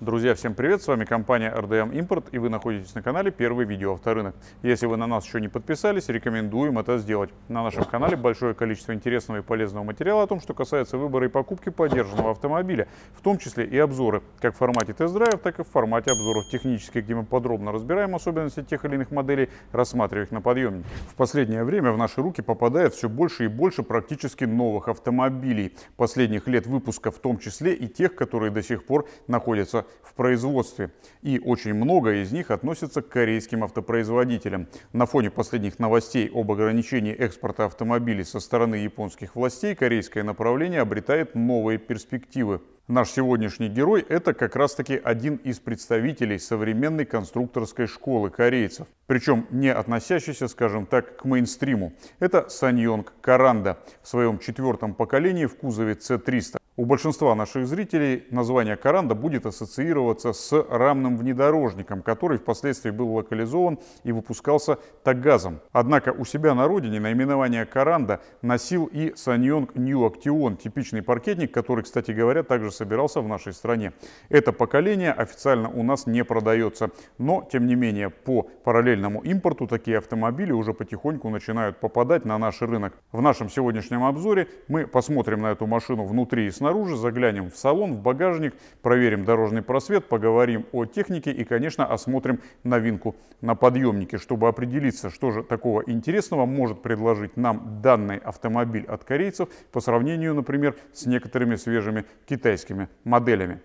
Друзья, всем привет! С вами компания RDM Import и вы находитесь на канале Первый видео авторынок. Если вы на нас еще не подписались, рекомендуем это сделать. На нашем канале большое количество интересного и полезного материала о том, что касается выбора и покупки поддержанного автомобиля, в том числе и обзоры, как в формате тест-драйв, так и в формате обзоров технических, где мы подробно разбираем особенности тех или иных моделей, рассматривая их на подъемнике. В последнее время в наши руки попадает все больше и больше практически новых автомобилей, последних лет выпуска в том числе и тех, которые до сих пор находятся в производстве. И очень много из них относятся к корейским автопроизводителям. На фоне последних новостей об ограничении экспорта автомобилей со стороны японских властей корейское направление обретает новые перспективы. Наш сегодняшний герой – это как раз-таки один из представителей современной конструкторской школы корейцев, причем не относящийся, скажем так, к мейнстриму. Это Саньонг Каранда в своем четвертом поколении в кузове C300. У большинства наших зрителей название Каранда будет ассоциироваться с рамным внедорожником, который впоследствии был локализован и выпускался Тагазом. Однако у себя на родине наименование Каранда носил и Саньонг Нью Актион, типичный паркетник, который, кстати говоря, также собирался в нашей стране. Это поколение официально у нас не продается, но, тем не менее, по параллельному импорту такие автомобили уже потихоньку начинают попадать на наш рынок. В нашем сегодняшнем обзоре мы посмотрим на эту машину внутри и снаружи, снаружи, заглянем в салон, в багажник, проверим дорожный просвет, поговорим о технике и, конечно, осмотрим новинку на подъемнике, чтобы определиться, что же такого интересного может предложить нам данный автомобиль от корейцев по сравнению, например, с некоторыми свежими китайскими моделями.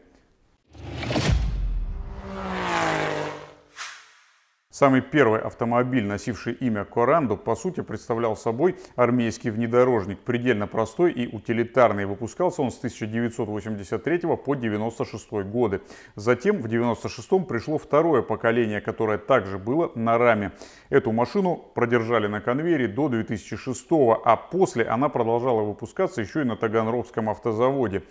Самый первый автомобиль, носивший имя Коранду, по сути представлял собой армейский внедорожник, предельно простой и утилитарный. Выпускался он с 1983 по 1996 годы. Затем в 1996 пришло второе поколение, которое также было на раме. Эту машину продержали на конвейере до 2006, а после она продолжала выпускаться еще и на Таганрогском автозаводе.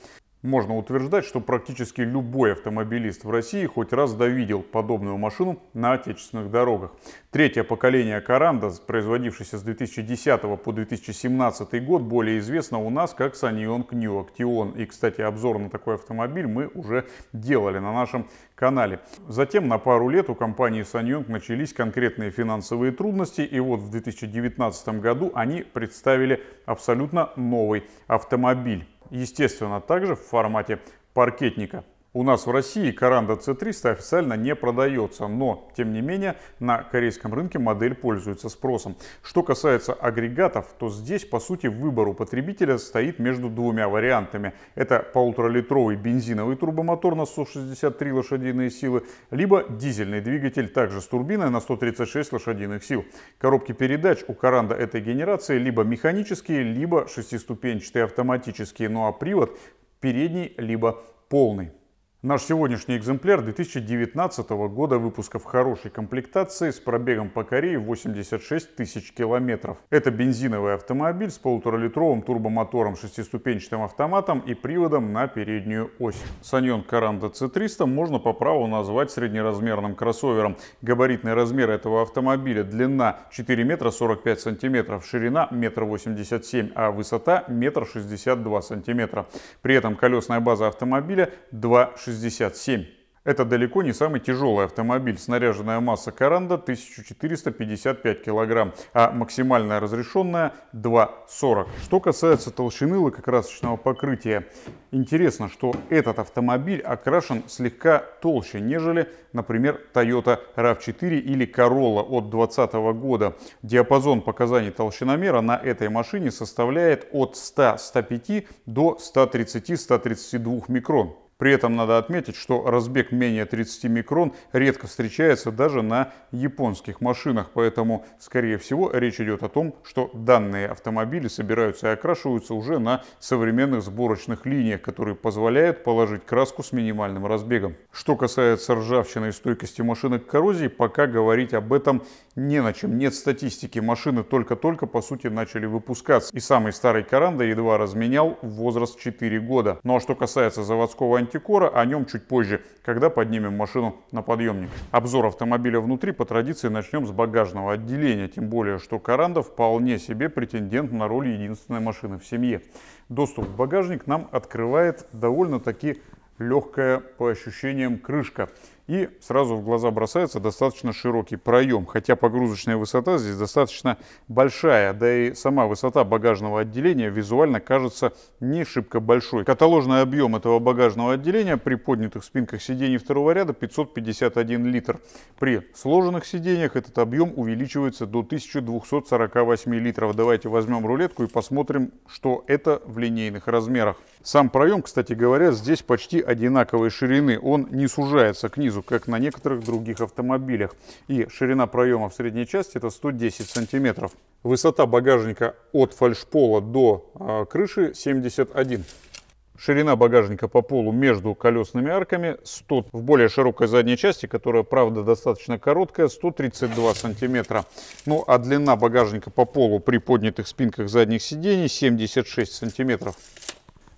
Можно утверждать, что практически любой автомобилист в России хоть раз довидел подобную машину на отечественных дорогах. Третье поколение Каранда, производившееся с 2010 по 2017 год, более известно у нас как Sanyon New Action. И, кстати, обзор на такой автомобиль мы уже делали на нашем канале. Затем на пару лет у компании Sanyon начались конкретные финансовые трудности, и вот в 2019 году они представили абсолютно новый автомобиль естественно, также в формате паркетника. У нас в России Каранда C300 официально не продается, но, тем не менее, на корейском рынке модель пользуется спросом. Что касается агрегатов, то здесь, по сути, выбор у потребителя стоит между двумя вариантами. Это полуторалитровый бензиновый турбомотор на 163 лошадиные силы, либо дизельный двигатель, также с турбиной на 136 лошадиных сил. Коробки передач у Каранда этой генерации либо механические, либо шестиступенчатые автоматические, ну а привод передний, либо полный. Наш сегодняшний экземпляр 2019 года выпуска в хорошей комплектации с пробегом по Корее 86 тысяч километров. Это бензиновый автомобиль с полуторалитровым турбомотором, шестиступенчатым автоматом и приводом на переднюю ось. Саньон Каранда C300 можно по праву назвать среднеразмерным кроссовером. Габаритные размеры этого автомобиля длина 4 метра 45 сантиметров, ширина 1 87, а высота 1 62 сантиметра. При этом колесная база автомобиля 2,60 67. Это далеко не самый тяжелый автомобиль. Снаряженная масса Каранда 1455 килограмм, а максимальная разрешенная 2,40. Что касается толщины лакокрасочного покрытия, интересно, что этот автомобиль окрашен слегка толще, нежели, например, Toyota RAV4 или Corolla от 2020 года. Диапазон показаний толщиномера на этой машине составляет от 100-105 до 130-132 микрон. При этом надо отметить, что разбег менее 30 микрон редко встречается даже на японских машинах, поэтому, скорее всего, речь идет о том, что данные автомобили собираются и окрашиваются уже на современных сборочных линиях, которые позволяют положить краску с минимальным разбегом. Что касается ржавчины и стойкости машины к коррозии, пока говорить об этом не на чем. Нет статистики, машины только-только, по сути, начали выпускаться. И самый старый Каранда едва разменял возраст 4 года. Ну а что касается заводского антикора, о нем чуть позже, когда поднимем машину на подъемник. Обзор автомобиля внутри по традиции начнем с багажного отделения, тем более, что Каранда вполне себе претендент на роль единственной машины в семье. Доступ в багажник нам открывает довольно-таки легкая по ощущениям крышка и сразу в глаза бросается достаточно широкий проем, хотя погрузочная высота здесь достаточно большая, да и сама высота багажного отделения визуально кажется не шибко большой. Каталожный объем этого багажного отделения при поднятых спинках сидений второго ряда 551 литр. При сложенных сидениях этот объем увеличивается до 1248 литров. Давайте возьмем рулетку и посмотрим, что это в линейных размерах. Сам проем, кстати говоря, здесь почти одинаковой ширины, он не сужается к низу снизу, как на некоторых других автомобилях. И ширина проема в средней части это 110 сантиметров. Высота багажника от фальшпола до э, крыши 71 Ширина багажника по полу между колесными арками 100 в более широкой задней части, которая, правда, достаточно короткая, 132 сантиметра. Ну а длина багажника по полу при поднятых спинках задних сидений 76 сантиметров.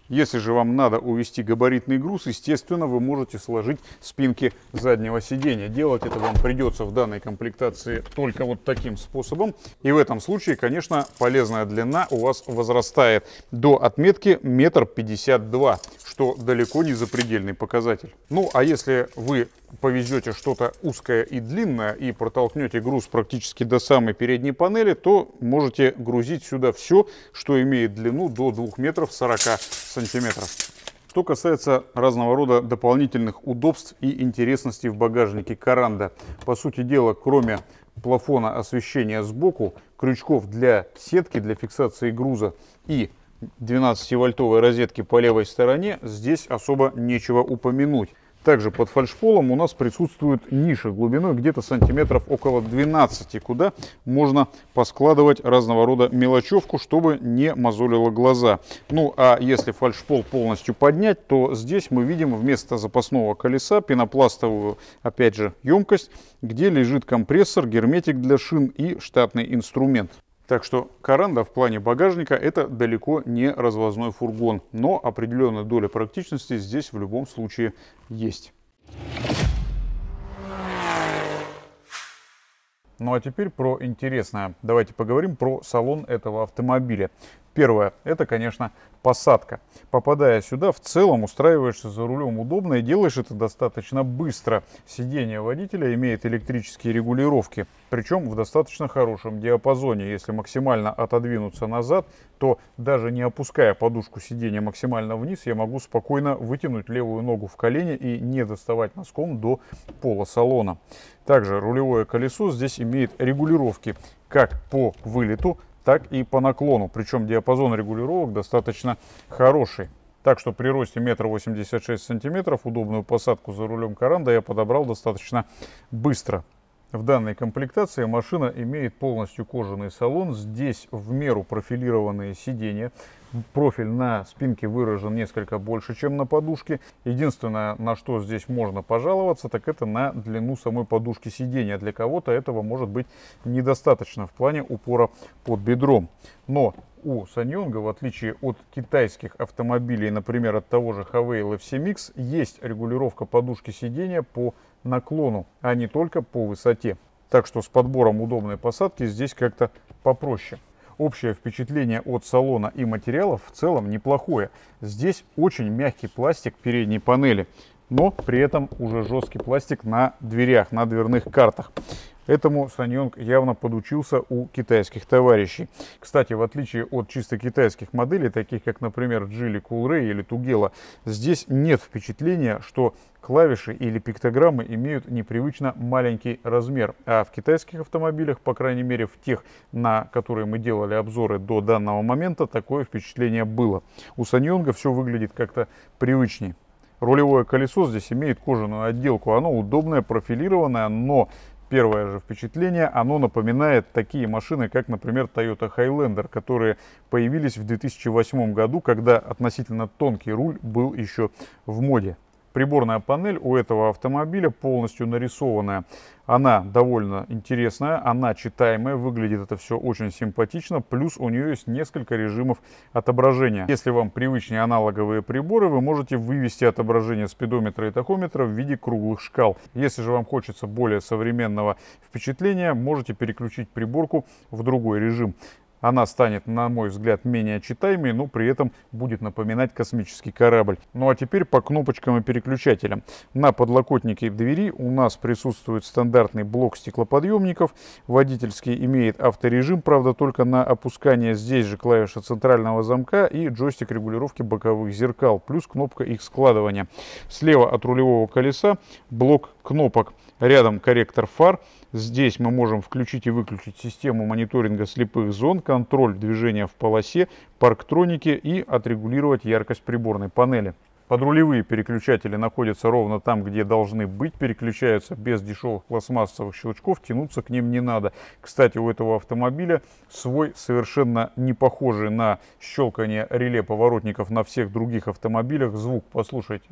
Если же вам надо увести габаритный груз, естественно, вы можете сложить спинки заднего сидения. Делать это вам придется в данной комплектации только вот таким способом. И в этом случае, конечно, полезная длина у вас возрастает до отметки метр пятьдесят два что далеко не запредельный показатель. Ну а если вы повезете что-то узкое и длинное и протолкнете груз практически до самой передней панели, то можете грузить сюда все, что имеет длину до 2 метров 40 сантиметров. Что касается разного рода дополнительных удобств и интересностей в багажнике Каранда. По сути дела, кроме плафона освещения сбоку, крючков для сетки, для фиксации груза и 12-вольтовой розетки по левой стороне здесь особо нечего упомянуть. Также под фальшполом у нас присутствует ниша глубиной где-то сантиметров около 12, куда можно поскладывать разного рода мелочевку, чтобы не мозолило глаза. Ну а если фальшпол полностью поднять, то здесь мы видим вместо запасного колеса пенопластовую, опять же, емкость, где лежит компрессор, герметик для шин и штатный инструмент. Так что Каранда в плане багажника это далеко не развозной фургон, но определенная доля практичности здесь в любом случае есть. Ну а теперь про интересное. Давайте поговорим про салон этого автомобиля. Первое, это, конечно, посадка. Попадая сюда, в целом устраиваешься за рулем удобно и делаешь это достаточно быстро. Сидение водителя имеет электрические регулировки, причем в достаточно хорошем диапазоне. Если максимально отодвинуться назад, то даже не опуская подушку сидения максимально вниз, я могу спокойно вытянуть левую ногу в колени и не доставать носком до пола салона. Также рулевое колесо здесь имеет регулировки как по вылету, так и по наклону. Причем диапазон регулировок достаточно хороший. Так что при росте 1,86 м удобную посадку за рулем Каранда я подобрал достаточно быстро. В данной комплектации машина имеет полностью кожаный салон. Здесь в меру профилированные сиденья. Профиль на спинке выражен несколько больше, чем на подушке. Единственное, на что здесь можно пожаловаться, так это на длину самой подушки сиденья. Для кого-то этого может быть недостаточно в плане упора под бедром. Но у Саньонга, в отличие от китайских автомобилей, например, от того же Havail FCMX, есть регулировка подушки сидения по наклону, а не только по высоте. Так что с подбором удобной посадки здесь как-то попроще. Общее впечатление от салона и материалов в целом неплохое. Здесь очень мягкий пластик передней панели но при этом уже жесткий пластик на дверях, на дверных картах. Этому Саньонг явно подучился у китайских товарищей. Кстати, в отличие от чисто китайских моделей, таких как, например, Джили Кулрей или Тугела, здесь нет впечатления, что клавиши или пиктограммы имеют непривычно маленький размер. А в китайских автомобилях, по крайней мере в тех, на которые мы делали обзоры до данного момента, такое впечатление было. У Саньонга все выглядит как-то привычнее. Рулевое колесо здесь имеет кожаную отделку. Оно удобное, профилированное, но первое же впечатление, оно напоминает такие машины, как, например, Toyota Highlander, которые появились в 2008 году, когда относительно тонкий руль был еще в моде приборная панель у этого автомобиля полностью нарисованная. Она довольно интересная, она читаемая, выглядит это все очень симпатично, плюс у нее есть несколько режимов отображения. Если вам привычнее аналоговые приборы, вы можете вывести отображение спидометра и тахометра в виде круглых шкал. Если же вам хочется более современного впечатления, можете переключить приборку в другой режим. Она станет, на мой взгляд, менее читаемой, но при этом будет напоминать космический корабль. Ну а теперь по кнопочкам и переключателям. На подлокотнике двери у нас присутствует стандартный блок стеклоподъемников. Водительский имеет авторежим, правда только на опускание здесь же клавиша центрального замка и джойстик регулировки боковых зеркал, плюс кнопка их складывания. Слева от рулевого колеса блок кнопок. Рядом корректор фар, Здесь мы можем включить и выключить систему мониторинга слепых зон, контроль движения в полосе, парктроники и отрегулировать яркость приборной панели. Подрулевые переключатели находятся ровно там, где должны быть, переключаются без дешевых пластмассовых щелчков, тянуться к ним не надо. Кстати, у этого автомобиля свой совершенно не похожий на щелкание реле поворотников на всех других автомобилях звук. Послушайте.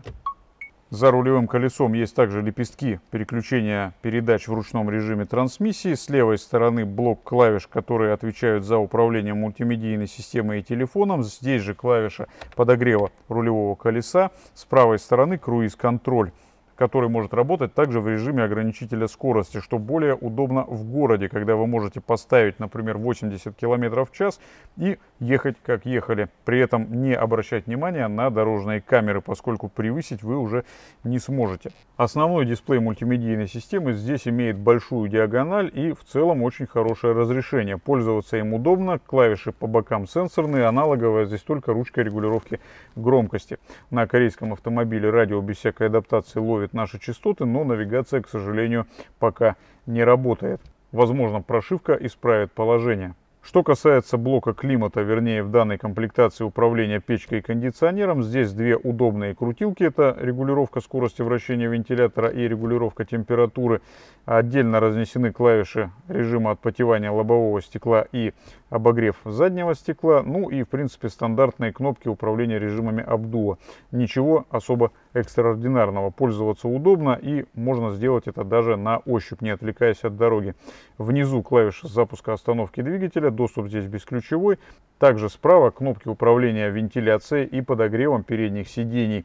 За рулевым колесом есть также лепестки переключения передач в ручном режиме трансмиссии. С левой стороны блок клавиш, которые отвечают за управление мультимедийной системой и телефоном. Здесь же клавиша подогрева рулевого колеса. С правой стороны круиз-контроль который может работать также в режиме ограничителя скорости, что более удобно в городе, когда вы можете поставить, например, 80 км в час и ехать как ехали, при этом не обращать внимания на дорожные камеры, поскольку превысить вы уже не сможете. Основной дисплей мультимедийной системы здесь имеет большую диагональ и в целом очень хорошее разрешение. Пользоваться им удобно, клавиши по бокам сенсорные, аналоговая здесь только ручка регулировки громкости. На корейском автомобиле радио без всякой адаптации ловит ловит наши частоты, но навигация, к сожалению, пока не работает. Возможно, прошивка исправит положение. Что касается блока климата, вернее в данной комплектации управления печкой и кондиционером, здесь две удобные крутилки. Это регулировка скорости вращения вентилятора и регулировка температуры. Отдельно разнесены клавиши режима отпотевания лобового стекла и обогрев заднего стекла. Ну и в принципе стандартные кнопки управления режимами обдува. Ничего особо экстраординарного. Пользоваться удобно и можно сделать это даже на ощупь, не отвлекаясь от дороги. Внизу клавиши запуска остановки двигателя, доступ здесь бесключевой. Также справа кнопки управления вентиляцией и подогревом передних сидений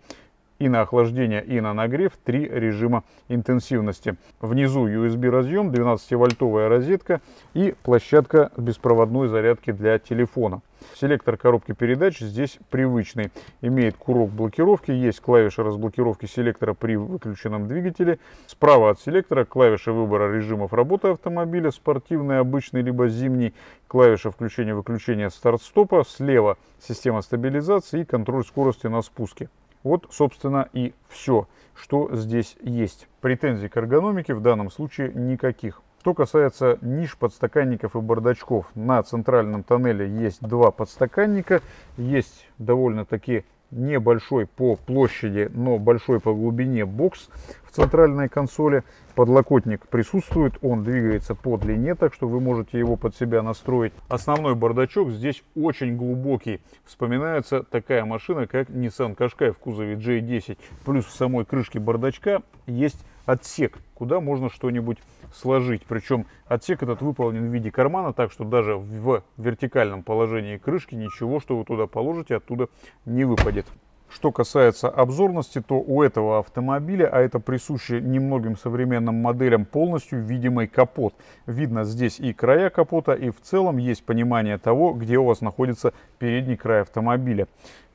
и на охлаждение, и на нагрев, три режима интенсивности. Внизу USB разъем, 12-вольтовая розетка и площадка беспроводной зарядки для телефона. Селектор коробки передач здесь привычный. Имеет курок блокировки, есть клавиша разблокировки селектора при выключенном двигателе. Справа от селектора клавиша выбора режимов работы автомобиля, спортивный, обычный, либо зимний. Клавиша включения-выключения старт-стопа. Слева система стабилизации и контроль скорости на спуске. Вот, собственно, и все, что здесь есть. Претензий к эргономике в данном случае никаких. Что касается ниш подстаканников и бардачков, на центральном тоннеле есть два подстаканника, есть довольно-таки небольшой по площади, но большой по глубине бокс, в центральной консоли. Подлокотник присутствует, он двигается по длине, так что вы можете его под себя настроить. Основной бардачок здесь очень глубокий. Вспоминается такая машина, как Nissan Qashqai в кузове J10. Плюс в самой крышке бардачка есть отсек, куда можно что-нибудь сложить. Причем отсек этот выполнен в виде кармана, так что даже в вертикальном положении крышки ничего, что вы туда положите, оттуда не выпадет. Что касается обзорности, то у этого автомобиля, а это присуще немногим современным моделям, полностью видимый капот. Видно здесь и края капота, и в целом есть понимание того, где у вас находится передний край автомобиля.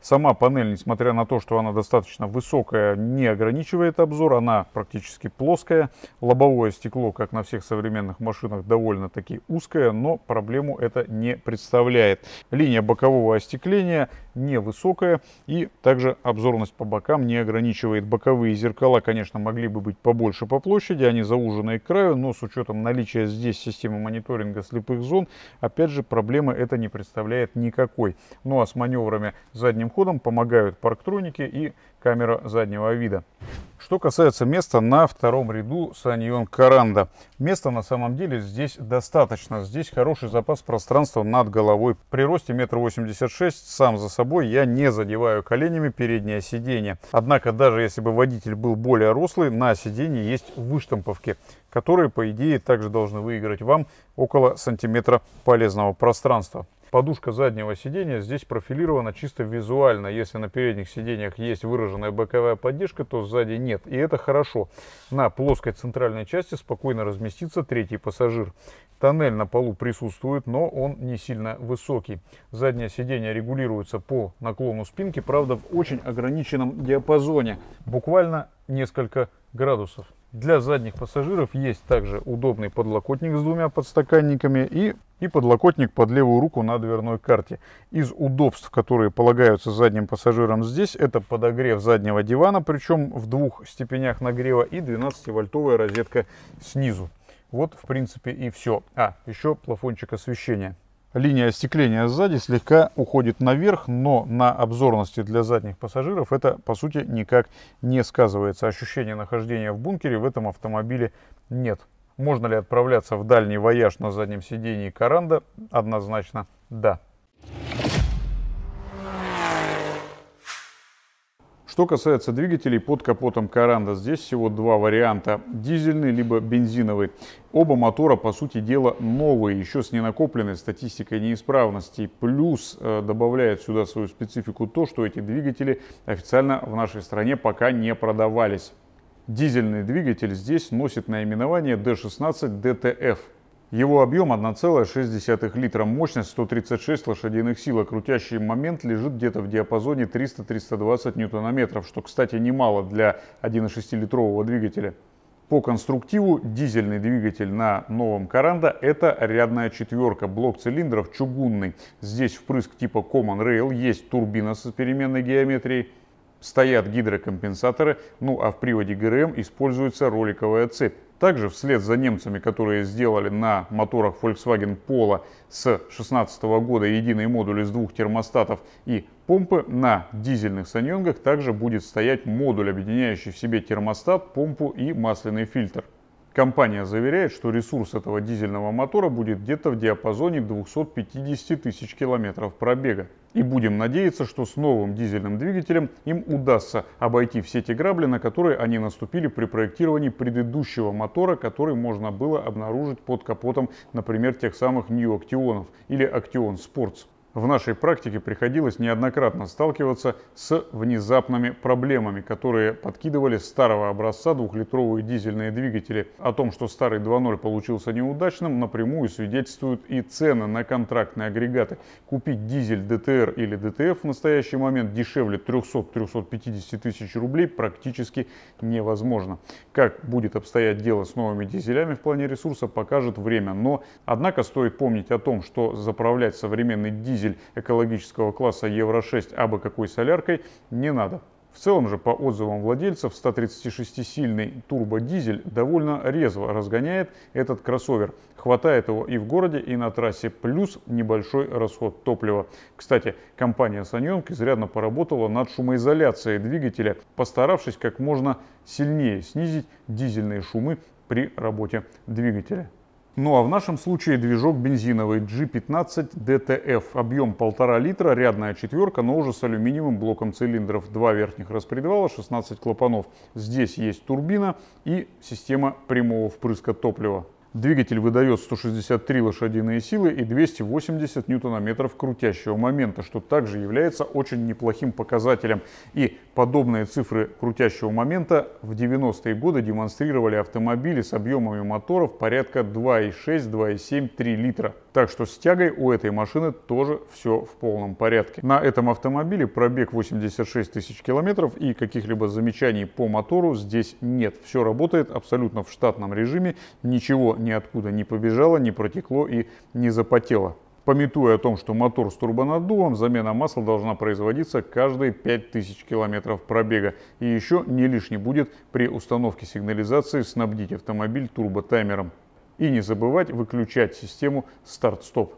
Сама панель, несмотря на то, что она достаточно высокая, не ограничивает обзор, она практически плоская. Лобовое стекло, как на всех современных машинах, довольно-таки узкое, но проблему это не представляет. Линия бокового остекления невысокая и также обзорность по бокам не ограничивает. Боковые зеркала, конечно, могли бы быть побольше по площади, они заужены к краю, но с учетом наличия здесь системы мониторинга слепых зон, опять же, проблемы это не представляет никакой. Ну а с маневрами задним ходом помогают парктроники и камера заднего вида. Что касается места на втором ряду Саньон Каранда. Места на самом деле здесь достаточно. Здесь хороший запас пространства над головой. При росте 1,86 м сам за собой я не задеваю коленями переднее сиденье. Однако даже если бы водитель был более рослый, на сиденье есть выштамповки, которые по идее также должны выиграть вам около сантиметра полезного пространства подушка заднего сидения здесь профилирована чисто визуально. Если на передних сиденьях есть выраженная боковая поддержка, то сзади нет. И это хорошо. На плоской центральной части спокойно разместится третий пассажир. Тоннель на полу присутствует, но он не сильно высокий. Заднее сиденье регулируется по наклону спинки, правда в очень ограниченном диапазоне. Буквально несколько градусов. Для задних пассажиров есть также удобный подлокотник с двумя подстаканниками и, и подлокотник под левую руку на дверной карте. Из удобств, которые полагаются задним пассажирам здесь, это подогрев заднего дивана, причем в двух степенях нагрева и 12-вольтовая розетка снизу. Вот, в принципе, и все. А, еще плафончик освещения линия остекления сзади слегка уходит наверх, но на обзорности для задних пассажиров это, по сути, никак не сказывается. Ощущения нахождения в бункере в этом автомобиле нет. Можно ли отправляться в дальний вояж на заднем сидении Каранда? Однозначно да. Что касается двигателей под капотом Каранда, здесь всего два варианта, дизельный либо бензиновый. Оба мотора, по сути дела, новые, еще с ненакопленной статистикой неисправностей. Плюс э, добавляет сюда свою специфику то, что эти двигатели официально в нашей стране пока не продавались. Дизельный двигатель здесь носит наименование D16 DTF – его объем 1,6 литра, мощность 136 лошадиных сил, а крутящий момент лежит где-то в диапазоне 300-320 ньютонометров, что, кстати, немало для 1,6-литрового двигателя. По конструктиву дизельный двигатель на новом Каранда – это рядная четверка, блок цилиндров чугунный. Здесь впрыск типа Common Rail, есть турбина с переменной геометрией – стоят гидрокомпенсаторы, ну а в приводе ГРМ используется роликовая цепь. Также вслед за немцами, которые сделали на моторах Volkswagen Polo с 2016 года единый модуль из двух термостатов и помпы, на дизельных саньонгах также будет стоять модуль, объединяющий в себе термостат, помпу и масляный фильтр. Компания заверяет, что ресурс этого дизельного мотора будет где-то в диапазоне 250 тысяч километров пробега. И будем надеяться, что с новым дизельным двигателем им удастся обойти все те грабли, на которые они наступили при проектировании предыдущего мотора, который можно было обнаружить под капотом, например, тех самых New Actionов или Action Sports. В нашей практике приходилось неоднократно сталкиваться с внезапными проблемами, которые подкидывали старого образца двухлитровые дизельные двигатели. О том, что старый 2.0 получился неудачным, напрямую свидетельствуют и цены на контрактные агрегаты. Купить дизель ДТР или ДТФ в настоящий момент дешевле 300-350 тысяч рублей практически невозможно. Как будет обстоять дело с новыми дизелями в плане ресурса, покажет время. Но, однако, стоит помнить о том, что заправлять современный дизель дизель экологического класса Евро-6 абы какой соляркой не надо. В целом же, по отзывам владельцев, 136-сильный турбодизель довольно резво разгоняет этот кроссовер. Хватает его и в городе, и на трассе, плюс небольшой расход топлива. Кстати, компания Саньонг изрядно поработала над шумоизоляцией двигателя, постаравшись как можно сильнее снизить дизельные шумы при работе двигателя. Ну а в нашем случае движок бензиновый G15 DTF. Объем 1,5 литра, рядная четверка, но уже с алюминиевым блоком цилиндров. Два верхних распредвала, 16 клапанов. Здесь есть турбина и система прямого впрыска топлива. Двигатель выдает 163 лошадиные силы и 280 ньютонометров крутящего момента, что также является очень неплохим показателем. И подобные цифры крутящего момента в 90-е годы демонстрировали автомобили с объемами моторов порядка 2,6-2,7-3 литра. Так что с тягой у этой машины тоже все в полном порядке. На этом автомобиле пробег 86 тысяч километров и каких-либо замечаний по мотору здесь нет. Все работает абсолютно в штатном режиме, ничего ниоткуда не побежало, не протекло и не запотело. Пометуя о том, что мотор с турбонаддувом, замена масла должна производиться каждые 5000 километров пробега. И еще не лишний будет при установке сигнализации снабдить автомобиль турботаймером. И не забывать выключать систему старт-стоп.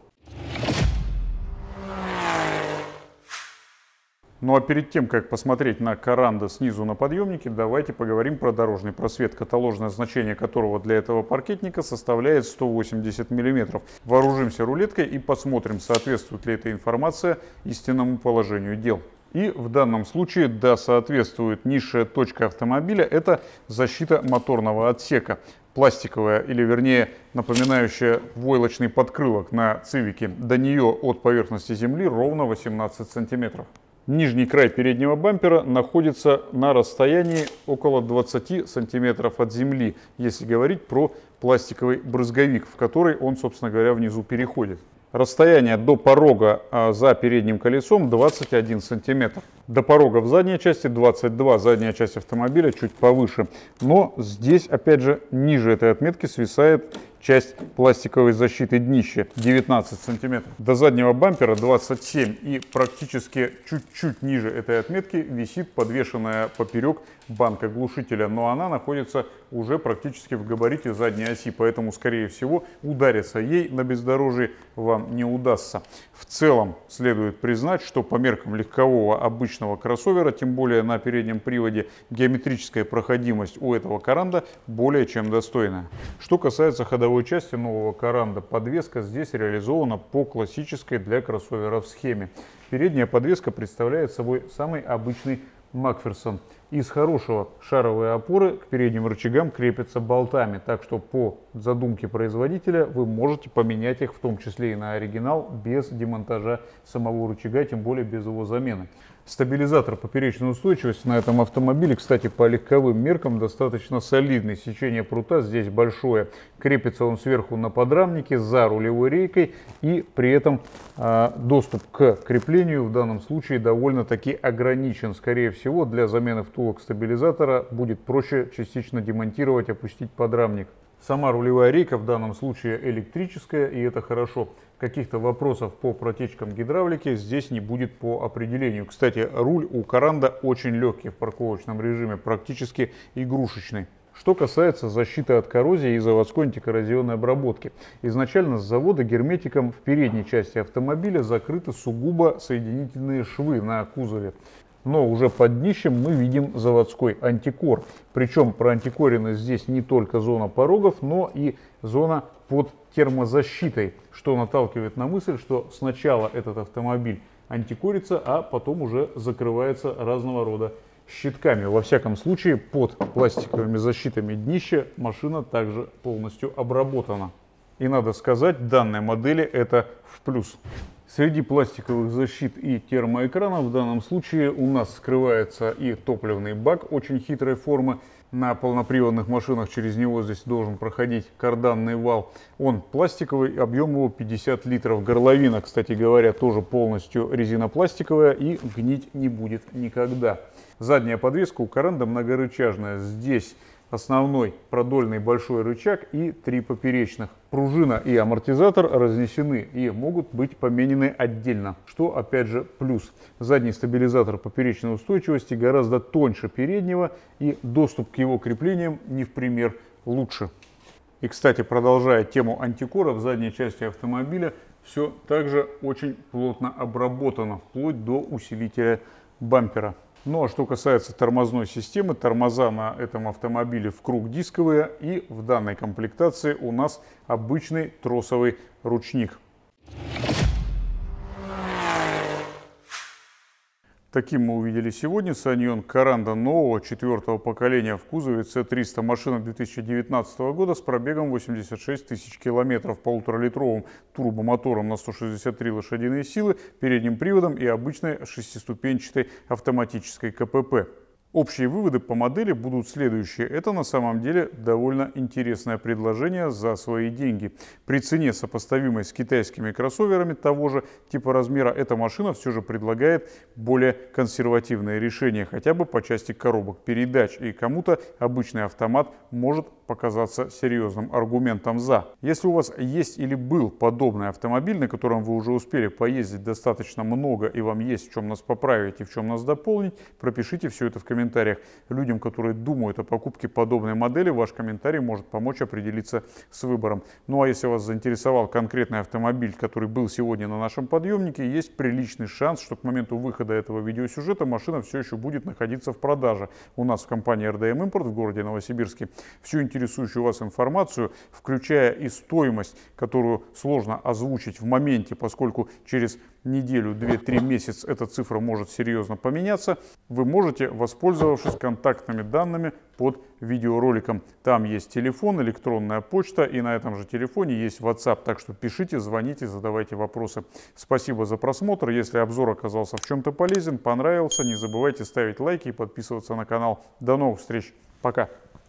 Ну а перед тем, как посмотреть на Каранда снизу на подъемнике, давайте поговорим про дорожный просвет, каталожное значение которого для этого паркетника составляет 180 мм. Вооружимся рулеткой и посмотрим, соответствует ли эта информация истинному положению дел. И в данном случае, да, соответствует низшая точка автомобиля, это защита моторного отсека пластиковая, или вернее напоминающая войлочный подкрылок на цивике. До нее от поверхности земли ровно 18 сантиметров. Нижний край переднего бампера находится на расстоянии около 20 сантиметров от земли, если говорить про пластиковый брызговик, в который он, собственно говоря, внизу переходит. Расстояние до порога а, за передним колесом 21 сантиметр. До порога в задней части 22, задняя часть автомобиля чуть повыше. Но здесь, опять же, ниже этой отметки свисает часть пластиковой защиты днища 19 сантиметров. До заднего бампера 27 и практически чуть-чуть ниже этой отметки висит подвешенная поперек банка глушителя, но она находится уже практически в габарите задней оси, поэтому, скорее всего, удариться ей на бездорожье вам не удастся. В целом, следует признать, что по меркам легкового обычного кроссовера, тем более на переднем приводе, геометрическая проходимость у этого каранда более чем достойная. Что касается ходовой части нового каранда, подвеска здесь реализована по классической для кроссоверов схеме. Передняя подвеска представляет собой самый обычный Макферсон – из хорошего шаровые опоры к передним рычагам крепятся болтами, так что по задумке производителя вы можете поменять их в том числе и на оригинал без демонтажа самого рычага, тем более без его замены. Стабилизатор поперечной устойчивости на этом автомобиле, кстати, по легковым меркам достаточно солидный. Сечение прута здесь большое. Крепится он сверху на подрамнике за рулевой рейкой и при этом э, доступ к креплению в данном случае довольно-таки ограничен. Скорее всего, для замены в втулок стабилизатора будет проще частично демонтировать, опустить подрамник. Сама рулевая рейка в данном случае электрическая, и это хорошо. Каких-то вопросов по протечкам гидравлики здесь не будет по определению. Кстати, руль у Каранда очень легкий в парковочном режиме, практически игрушечный. Что касается защиты от коррозии и заводской антикоррозионной обработки. Изначально с завода герметиком в передней части автомобиля закрыты сугубо соединительные швы на кузове но уже под днищем мы видим заводской антикор. Причем про антикоренность здесь не только зона порогов, но и зона под термозащитой, что наталкивает на мысль, что сначала этот автомобиль антикорится, а потом уже закрывается разного рода щитками. Во всяком случае, под пластиковыми защитами днища машина также полностью обработана. И надо сказать, данной модели это в плюс. Среди пластиковых защит и термоэкранов в данном случае у нас скрывается и топливный бак очень хитрой формы. На полноприводных машинах через него здесь должен проходить карданный вал. Он пластиковый, объем его 50 литров. Горловина, кстати говоря, тоже полностью резинопластиковая и гнить не будет никогда. Задняя подвеска у Каренда многорычажная. Здесь основной продольный большой рычаг и три поперечных. Пружина и амортизатор разнесены и могут быть поменены отдельно, что опять же плюс. Задний стабилизатор поперечной устойчивости гораздо тоньше переднего и доступ к его креплениям не в пример лучше. И, кстати, продолжая тему антикора, в задней части автомобиля все также очень плотно обработано, вплоть до усилителя бампера. Ну а что касается тормозной системы, тормоза на этом автомобиле в круг дисковые и в данной комплектации у нас обычный тросовый ручник. Таким мы увидели сегодня Саньон Каранда нового четвертого поколения в кузове C300 машина 2019 года с пробегом 86 тысяч километров, полуторалитровым турбомотором на 163 лошадиные силы, передним приводом и обычной шестиступенчатой автоматической КПП. Общие выводы по модели будут следующие. Это на самом деле довольно интересное предложение за свои деньги. При цене, сопоставимой с китайскими кроссоверами того же типа размера, эта машина все же предлагает более консервативное решение, хотя бы по части коробок передач. И кому-то обычный автомат может показаться серьезным аргументом «за». Если у вас есть или был подобный автомобиль, на котором вы уже успели поездить достаточно много и вам есть в чем нас поправить и в чем нас дополнить, пропишите все это в комментариях. Людям, которые думают о покупке подобной модели, ваш комментарий может помочь определиться с выбором. Ну а если вас заинтересовал конкретный автомобиль, который был сегодня на нашем подъемнике, есть приличный шанс, что к моменту выхода этого видеосюжета машина все еще будет находиться в продаже у нас в компании RDM Import в городе Новосибирске. Всю интересную интересующую вас информацию, включая и стоимость, которую сложно озвучить в моменте, поскольку через неделю, две, три месяца эта цифра может серьезно поменяться, вы можете, воспользовавшись контактными данными под видеороликом. Там есть телефон, электронная почта и на этом же телефоне есть WhatsApp, так что пишите, звоните, задавайте вопросы. Спасибо за просмотр. Если обзор оказался в чем-то полезен, понравился, не забывайте ставить лайки и подписываться на канал. До новых встреч. Пока.